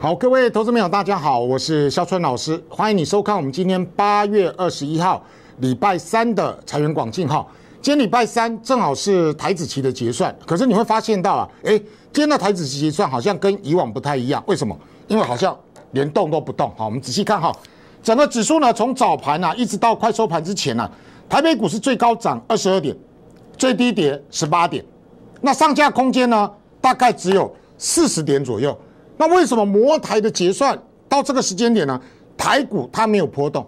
好，各位投资朋友，大家好，我是肖春老师，欢迎你收看我们今天八月二十一号礼拜三的财源广进号。今天礼拜三正好是台子期的结算，可是你会发现到啊，哎，今天的台子期结算好像跟以往不太一样，为什么？因为好像连动都不动。好，我们仔细看哈，整个指数呢，从早盘啊一直到快收盘之前呢，台北股市最高涨二十二点，最低跌十八点，那上架空间呢大概只有四十点左右。那为什么摩台的结算到这个时间点呢？台股它没有波动，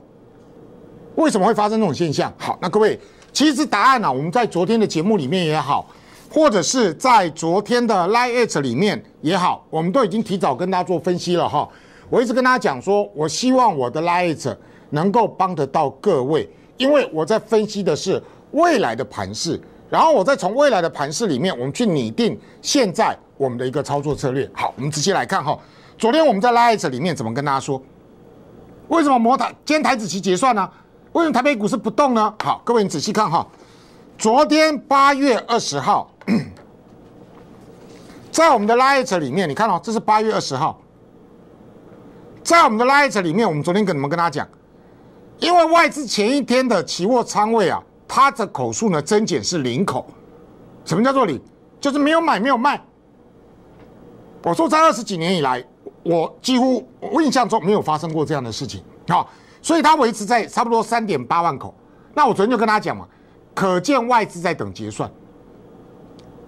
为什么会发生这种现象？好，那各位，其实答案呢，我们在昨天的节目里面也好，或者是在昨天的 l i t e 里面也好，我们都已经提早跟大家做分析了哈。我一直跟大家讲说，我希望我的 Live 能够帮得到各位，因为我在分析的是未来的盘势。然后我再从未来的盘势里面，我们去拟定现在我们的一个操作策略。好，我们直接来看哈。昨天我们在 l i t 里面怎么跟大家说？为什么摩台今天台子期结算呢？为什么台北股市不动呢？好，各位你仔细看哈。昨天八月二十号，在我们的 l i t 里面，你看哦，这是八月二十号。在我们的 l i t 里面，我们昨天怎们跟大家讲？因为外资前一天的期货仓位啊。他的口数呢，增减是零口。什么叫做零？就是没有买，没有卖。我说在二十几年以来，我几乎我印象中没有发生过这样的事情啊。所以他维持在差不多三点八万口。那我昨天就跟他讲嘛，可见外资在等结算。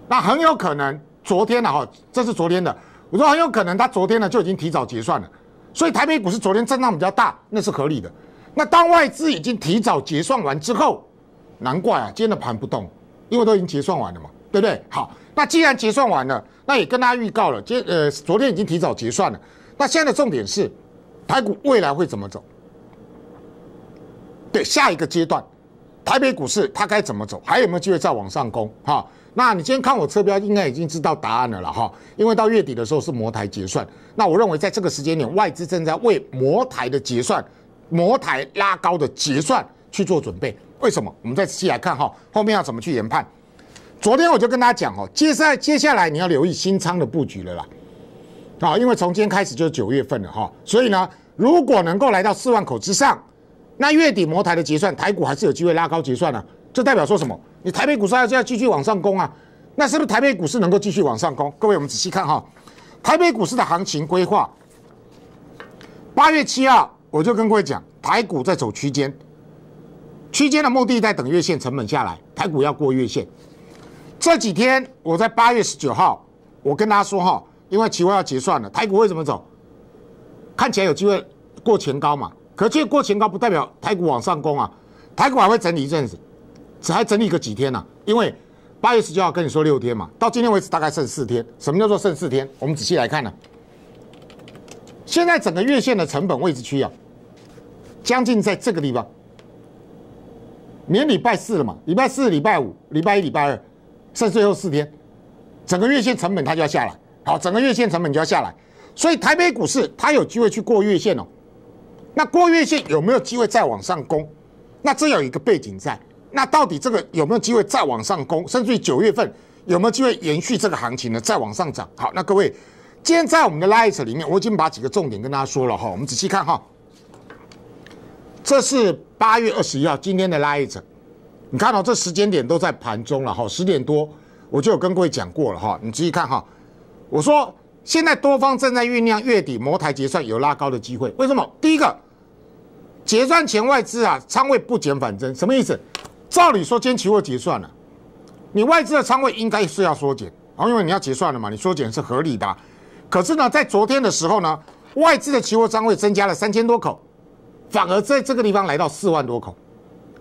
那很有可能昨天的哈，这是昨天的。我说很有可能他昨天呢就已经提早结算了。所以台北股市昨天震荡比较大，那是合理的。那当外资已经提早结算完之后，难怪啊，今天的盘不动，因为都已经结算完了嘛，对不对？好，那既然结算完了，那也跟大家预告了，今呃昨天已经提早结算了。那现在的重点是，台股未来会怎么走？对，下一个阶段，台北股市它该怎么走？还有没有机会再往上攻？哈，那你今天看我车标，应该已经知道答案了了哈。因为到月底的时候是摩台结算，那我认为在这个时间点，外资正在为摩台的结算、摩台拉高的结算去做准备。为什么？我们再仔细来看哈，后面要怎么去研判？昨天我就跟大家讲哦，接下来接下来你要留意新仓的布局了啦，啊，因为从今天开始就是九月份了哈，所以呢，如果能够来到四万口之上，那月底摩台的结算，台股还是有机会拉高结算呢，这代表说什么？你台北股市是要继续往上攻啊？那是不是台北股市能够继续往上攻？各位我们仔细看哈，台北股市的行情规划，八月七号我就跟各位讲，台股在走区间。区间的目的在等月线成本下来，台股要过月线。这几天我在八月十九号，我跟大家说哈，因为期货要结算了，台股为什么走？看起来有机会过前高嘛，可是过前高不代表台股往上攻啊，台股还会整理一阵子，只还整理个几天呢。因为八月十九号跟你说六天嘛，到今天为止大概剩四天。什么叫做剩四天？我们仔细来看呢。现在整个月线的成本位置区啊，将近在这个地方。年礼拜四了嘛？礼拜四、礼拜五、礼拜一、礼拜二，剩最后四天，整个月线成本它就要下来。好，整个月线成本就要下来，所以台北股市它有机会去过月线哦。那过月线有没有机会再往上攻？那这有一个背景在。那到底这个有没有机会再往上攻？甚至于九月份有没有机会延续这个行情呢？再往上涨？好，那各位，今天在我们的 Light 里面，我已经把几个重点跟大家说了哈。我们仔细看哈。这是八月二十一号今天的拉一整，你看到这时间点都在盘中了哈，十点多我就有跟各位讲过了哈，你仔细看哈，我说现在多方正在酝酿月底摩台结算有拉高的机会，为什么？第一个，结算前外资啊仓位不减反增，什么意思？照理说今天期货结算了，你外资的仓位应该是要缩减，然因为你要结算了嘛，你缩减是合理的。可是呢，在昨天的时候呢，外资的期货仓位增加了三千多口。反而在这个地方来到四万多口，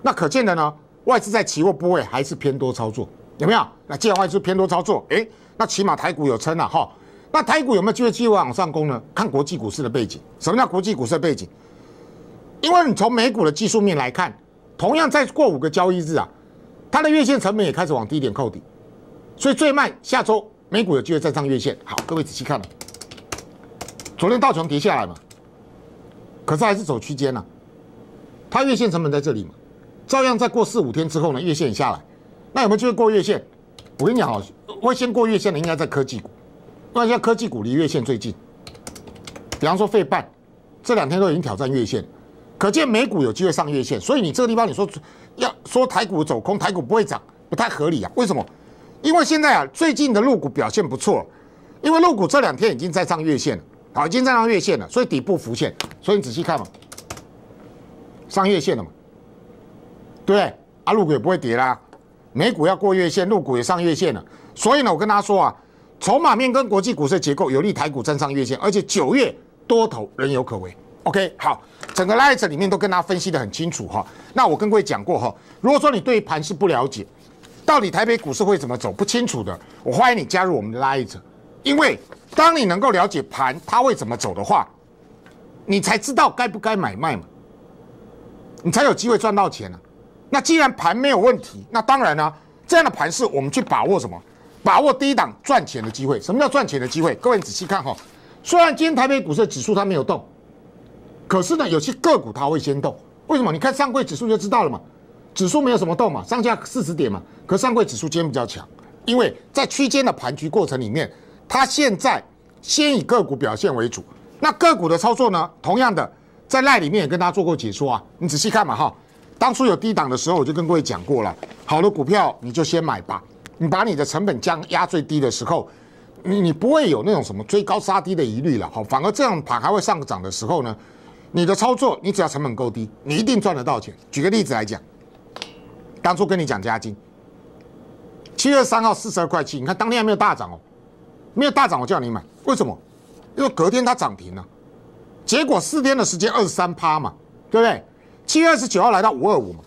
那可见的呢？外资在期货部位还是偏多操作，有没有？那既然外资偏多操作，哎，那起码台股有撑了哈。那台股有没有机会继续往上攻呢？看国际股市的背景。什么叫国际股市的背景？因为你从美股的技术面来看，同样再过五个交易日啊，它的月线成本也开始往低点扣底，所以最慢下周美股有机会再上月线。好，各位仔细看，昨天大权跌下来嘛。可是还是走区间呢，它月线成本在这里嘛，照样在过四五天之后呢，月线下来，那有没有机会过月线？我跟你讲，会先过月线的应该在科技股，那像科技股离月线最近，比方说费半，这两天都已经挑战月线，可见美股有机会上月线，所以你这个地方你说要说台股走空，台股不会涨，不太合理啊？为什么？因为现在啊，最近的陆股表现不错，因为陆股这两天已经在上月线了。好，已经站上月线了，所以底部浮现，所以你仔细看嘛，上月线了嘛，对不对？阿陆股也不会跌啦，美股要过月线，入股也上月线了，所以呢，我跟大家说啊，筹码面跟国际股市结构有利台股站上月线，而且九月多头仍有可为。OK，好，整个拉一 t 里面都跟大家分析的很清楚哈。那我跟各位讲过哈，如果说你对盘是不了解，到底台北股市会怎么走不清楚的，我欢迎你加入我们的拉一 t 因为当你能够了解盘它会怎么走的话，你才知道该不该买卖嘛，你才有机会赚到钱呢。那既然盘没有问题，那当然呢，这样的盘是我们去把握什么？把握低档赚钱的机会。什么叫赚钱的机会？各位仔细看哈，虽然今天台北股市指数它没有动，可是呢，有些个股它会先动。为什么？你看上柜指数就知道了嘛，指数没有什么动嘛，上下四十点嘛，可上柜指数今天比较强，因为在区间的盘局过程里面。他现在先以个股表现为主，那个股的操作呢？同样的，在那里面也跟大家做过解说啊。你仔细看嘛，哈，当初有低档的时候，我就跟各位讲过了。好的股票，你就先买吧，你把你的成本降压最低的时候，你你不会有那种什么追高杀低的疑虑了，哈。反而这样盘还会上涨的时候呢，你的操作，你只要成本够低，你一定赚得到钱。举个例子来讲，当初跟你讲加金，七月三号四十二块七，你看当天还没有大涨哦。没有大涨，我叫你买，为什么？因为隔天它涨停了，结果四天的时间二十三趴嘛，对不对？七月二十九号来到五二五嘛，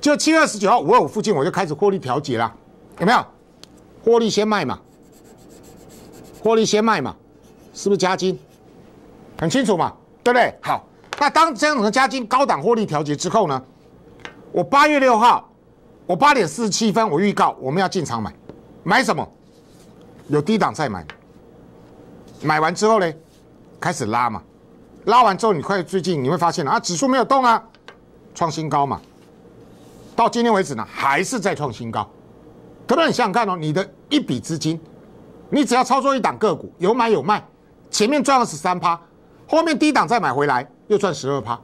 就七月二十九号五二五附近我就开始获利调节啦，有没有？获利先卖嘛，获利先卖嘛，是不是加金？很清楚嘛，对不对？好，那当这样子加金高档获利调节之后呢，我八月六号，我八点四十七分我预告我们要进场买，买什么？有低档再买，买完之后呢，开始拉嘛，拉完之后你快最近你会发现啊，指数没有动啊，创新高嘛，到今天为止呢还是在创新高，可各你想想看哦，你的一笔资金，你只要操作一档个股，有买有卖，前面赚了十三趴，后面低档再买回来又赚十二趴，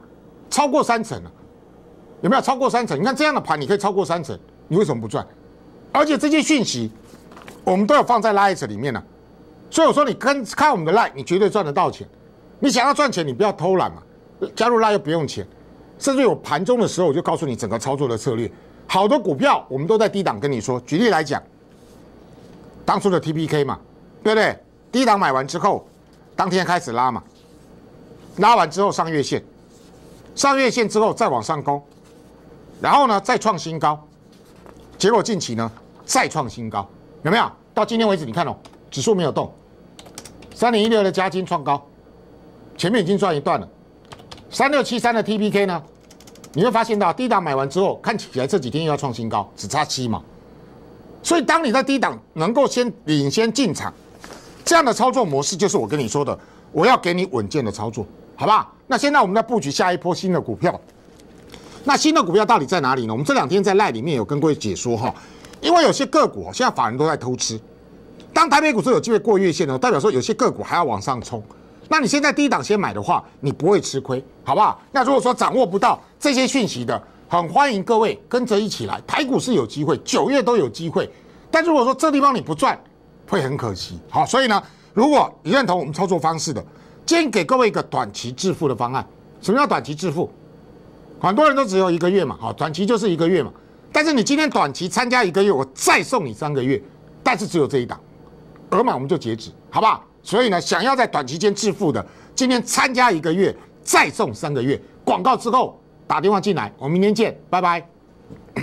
超过三成了，有没有超过三成？你看这样的盘你可以超过三成，你为什么不赚？而且这些讯息。我们都有放在拉一 t 里面了，所以我说你跟看我们的 Light，你绝对赚得到钱。你想要赚钱，你不要偷懒嘛。加入拉又不用钱，甚至有盘中的时候，我就告诉你整个操作的策略。好的股票，我们都在低档跟你说。举例来讲，当初的 TPK 嘛，对不对？低档买完之后，当天开始拉嘛，拉完之后上月线，上月线之后再往上攻，然后呢再创新高，结果近期呢再创新高。有没有到今天为止？你看哦，指数没有动，三零一六的加金创高，前面已经赚一段了。三六七三的 TPK 呢？你会发现到低档买完之后，看起来这几天又要创新高，只差七毛。所以当你在低档能够先领先进场，这样的操作模式就是我跟你说的，我要给你稳健的操作，好吧？那现在我们在布局下一波新的股票，那新的股票到底在哪里呢？我们这两天在赖里面有跟各位解说哈。因为有些个股现在法人都在偷吃，当台北股市有机会过月线的时候，代表说有些个股还要往上冲。那你现在第一档先买的话，你不会吃亏，好不好？那如果说掌握不到这些讯息的，很欢迎各位跟着一起来。台股是有机会，九月都有机会，但如果说这地方你不赚，会很可惜。好，所以呢，如果你认同我们操作方式的，建议给各位一个短期致富的方案。什么叫短期致富？很多人都只有一个月嘛，好，短期就是一个月嘛。但是你今天短期参加一个月，我再送你三个月，但是只有这一档，额满我们就截止，好不好？所以呢，想要在短期间致富的，今天参加一个月，再送三个月。广告之后打电话进来，我们明天见，拜拜。